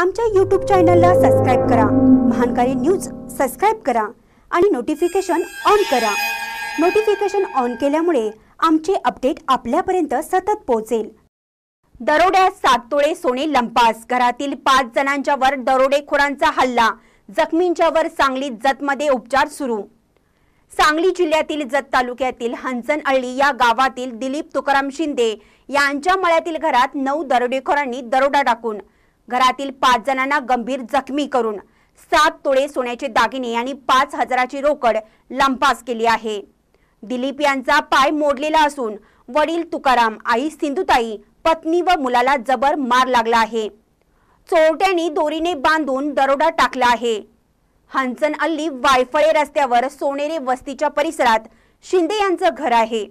आमच्या यूट्यूब चॅनलला सबस्क्राईब करा महानकारी न्यूज सबस्क्राईब करा आणि नोटिफिकेशन ऑन करा नोटिफिकेशन ऑन केल्यामुळे आमचे अपडेट आपल्यापर्यंत सतत पोहोचेल दरोड्यात सात तोळे सोने लंपास घरातील पाच जणांच्यावर दरोडेखोरांचा हल्ला जखमींच्यावर सांगली जतमध्ये उपचार सुरू सांगली जिल्ह्यातील जत तालुक्यातील हंसनअळी या गावातील दिलीप तुकाराम शिंदे यांच्या मळ्यातील घरात नऊ दरोडेखोरांनी दरोडा टाकून घरातील पाच जणांना गंभीर जखमी करून सात तोळे सोन्याचे दागिने आणि पाच हजाराची रोकड लंपास केली आहे दिलीप यांचा पाय मोडलेला असून वडील तुकाराम आई सिंधुताई पत्नी व मुलाला जबर मार लागला आहे चोरट्यांनी दोरीने बांधून दरोडा टाकला आहे हंसन अल्ली वायफळे रस्त्यावर सोनेरे वस्तीच्या परिसरात शिंदे यांचं घर आहे